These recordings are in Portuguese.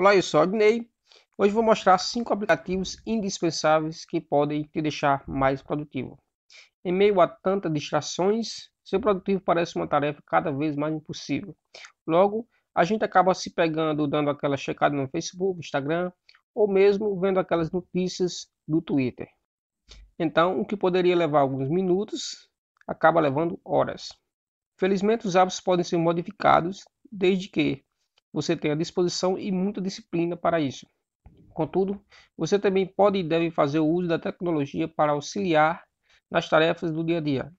Olá, eu sou Agnei. Hoje vou mostrar cinco aplicativos indispensáveis que podem te deixar mais produtivo. Em meio a tantas distrações, ser produtivo parece uma tarefa cada vez mais impossível. Logo, a gente acaba se pegando dando aquela checada no Facebook, Instagram ou mesmo vendo aquelas notícias do Twitter. Então, o que poderia levar alguns minutos acaba levando horas. Felizmente, os hábitos podem ser modificados desde que você tenha disposição e muita disciplina para isso. Contudo, você também pode e deve fazer o uso da tecnologia para auxiliar nas tarefas do dia a dia.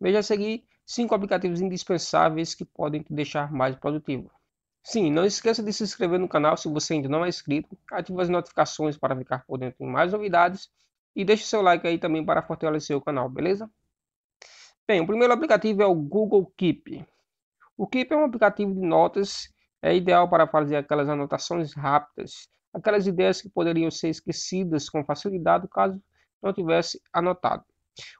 Veja a seguir cinco aplicativos indispensáveis que podem te deixar mais produtivo. Sim, não esqueça de se inscrever no canal se você ainda não é inscrito, ative as notificações para ficar por dentro de mais novidades e deixe seu like aí também para fortalecer o canal, beleza? Bem, o primeiro aplicativo é o Google Keep. O Keep é um aplicativo de notas é ideal para fazer aquelas anotações rápidas, aquelas ideias que poderiam ser esquecidas com facilidade caso não tivesse anotado.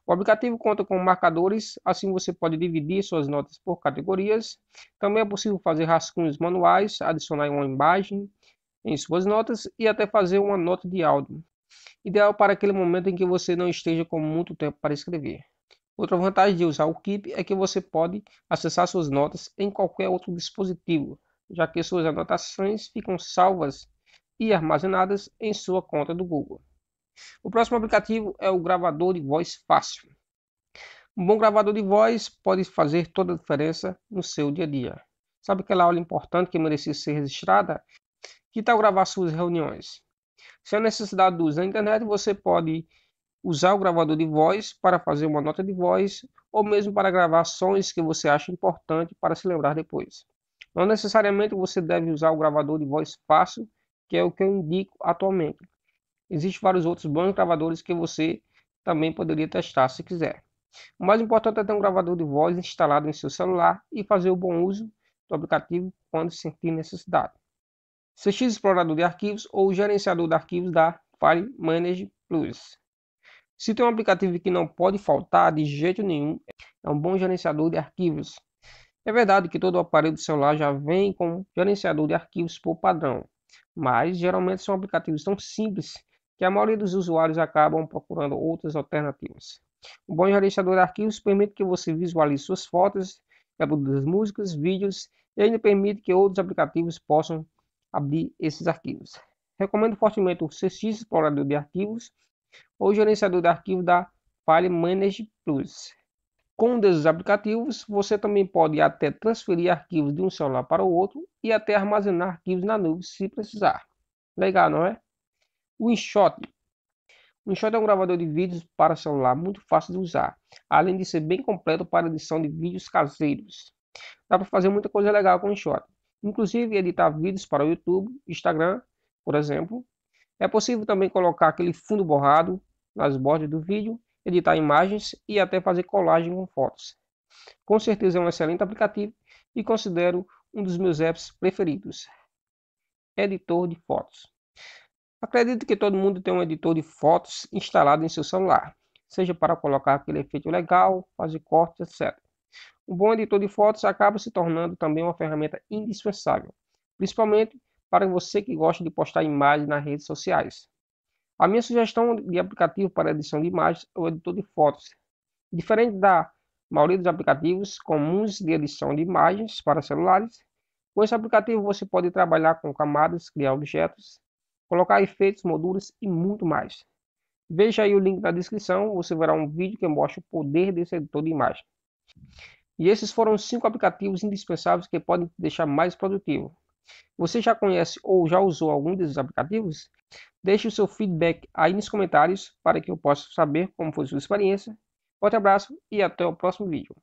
O aplicativo conta com marcadores, assim você pode dividir suas notas por categorias. Também é possível fazer rascunhos manuais, adicionar uma imagem em suas notas e até fazer uma nota de áudio. Ideal para aquele momento em que você não esteja com muito tempo para escrever. Outra vantagem de usar o Keep é que você pode acessar suas notas em qualquer outro dispositivo, já que suas anotações ficam salvas e armazenadas em sua conta do Google. O próximo aplicativo é o gravador de voz fácil. Um bom gravador de voz pode fazer toda a diferença no seu dia a dia. Sabe aquela aula importante que merecia ser registrada? Que tal gravar suas reuniões? Se a necessidade do uso da internet, você pode usar o gravador de voz para fazer uma nota de voz ou mesmo para gravar sons que você acha importante para se lembrar depois. Não necessariamente você deve usar o gravador de voz fácil, que é o que eu indico atualmente. Existem vários outros bons gravadores que você também poderia testar se quiser. O mais importante é ter um gravador de voz instalado em seu celular e fazer o bom uso do aplicativo quando sentir necessidade. CX Explorador de Arquivos ou Gerenciador de Arquivos da File Manage Plus. Se tem um aplicativo que não pode faltar de jeito nenhum, é um bom gerenciador de arquivos. É verdade que todo aparelho do celular já vem com gerenciador de arquivos por padrão, mas geralmente são aplicativos tão simples que a maioria dos usuários acabam procurando outras alternativas. Um bom gerenciador de arquivos permite que você visualize suas fotos, reproduza músicas, vídeos e ainda permite que outros aplicativos possam abrir esses arquivos. Recomendo fortemente o CX Explorador de Arquivos ou o Gerenciador de Arquivos da File Manage Plus. Com um desses aplicativos, você também pode até transferir arquivos de um celular para o outro e até armazenar arquivos na nuvem se precisar. Legal, não é? O InShot. O InShot é um gravador de vídeos para celular muito fácil de usar, além de ser bem completo para edição de vídeos caseiros. Dá para fazer muita coisa legal com o InShot, inclusive editar vídeos para o YouTube, Instagram, por exemplo. É possível também colocar aquele fundo borrado nas bordas do vídeo editar imagens e até fazer colagem com fotos. Com certeza é um excelente aplicativo e considero um dos meus apps preferidos. Editor de fotos. Acredito que todo mundo tem um editor de fotos instalado em seu celular, seja para colocar aquele efeito legal, fazer cortes, etc. Um bom editor de fotos acaba se tornando também uma ferramenta indispensável, principalmente para você que gosta de postar imagens nas redes sociais. A minha sugestão de aplicativo para edição de imagens é o editor de fotos. Diferente da maioria dos aplicativos comuns de edição de imagens para celulares, com esse aplicativo você pode trabalhar com camadas, criar objetos, colocar efeitos, molduras e muito mais. Veja aí o link na descrição, você verá um vídeo que mostra o poder desse editor de imagem. E esses foram os cinco aplicativos indispensáveis que podem te deixar mais produtivo. Você já conhece ou já usou algum desses aplicativos? Deixe o seu feedback aí nos comentários para que eu possa saber como foi sua experiência. Forte abraço e até o próximo vídeo.